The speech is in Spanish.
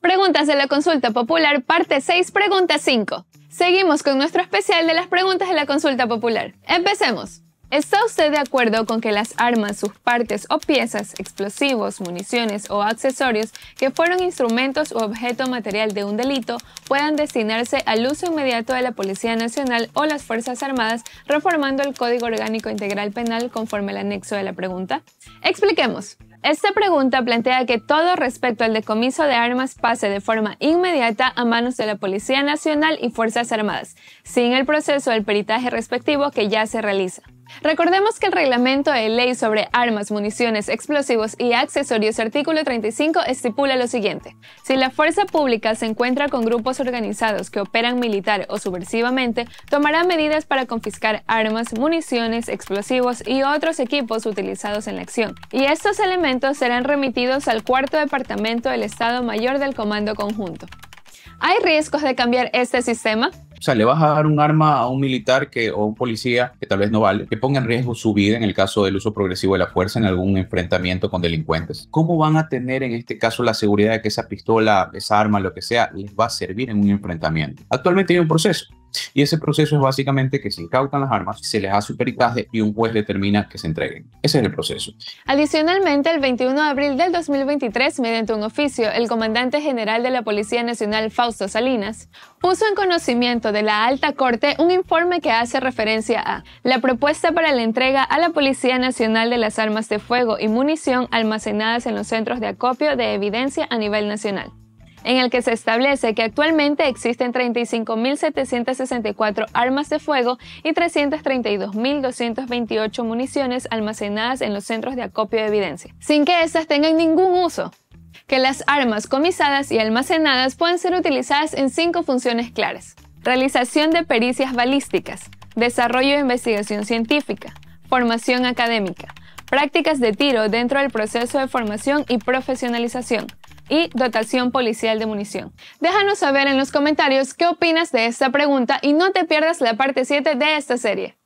Preguntas de la consulta popular, parte 6, pregunta 5. Seguimos con nuestro especial de las preguntas de la consulta popular. Empecemos. ¿Está usted de acuerdo con que las armas, sus partes o piezas, explosivos, municiones o accesorios que fueron instrumentos o objeto material de un delito puedan destinarse al uso inmediato de la Policía Nacional o las Fuerzas Armadas, reformando el Código Orgánico Integral Penal conforme al anexo de la pregunta? Expliquemos. Esta pregunta plantea que todo respecto al decomiso de armas pase de forma inmediata a manos de la Policía Nacional y Fuerzas Armadas, sin el proceso del peritaje respectivo que ya se realiza. Recordemos que el reglamento de ley sobre armas, municiones, explosivos y accesorios, artículo 35, estipula lo siguiente. Si la fuerza pública se encuentra con grupos organizados que operan militar o subversivamente, tomará medidas para confiscar armas, municiones, explosivos y otros equipos utilizados en la acción. Y estos elementos serán remitidos al cuarto departamento del Estado Mayor del Comando Conjunto. ¿Hay riesgos de cambiar este sistema? O sea, le vas a dar un arma a un militar que, o un policía que tal vez no vale, que ponga en riesgo su vida en el caso del uso progresivo de la fuerza en algún enfrentamiento con delincuentes. ¿Cómo van a tener en este caso la seguridad de que esa pistola, esa arma, lo que sea, les va a servir en un enfrentamiento? Actualmente hay un proceso y ese proceso es básicamente que se incautan las armas, se les hace un peritaje y un juez determina que se entreguen. Ese es el proceso. Adicionalmente, el 21 de abril del 2023, mediante un oficio, el comandante general de la Policía Nacional, Fausto Salinas, puso en conocimiento de la alta corte un informe que hace referencia a la propuesta para la entrega a la Policía Nacional de las armas de fuego y munición almacenadas en los centros de acopio de evidencia a nivel nacional en el que se establece que actualmente existen 35.764 armas de fuego y 332.228 municiones almacenadas en los centros de acopio de evidencia, sin que éstas tengan ningún uso que las armas comisadas y almacenadas pueden ser utilizadas en cinco funciones claras. Realización de pericias balísticas, desarrollo de investigación científica, formación académica, prácticas de tiro dentro del proceso de formación y profesionalización, y dotación policial de munición. Déjanos saber en los comentarios qué opinas de esta pregunta y no te pierdas la parte 7 de esta serie.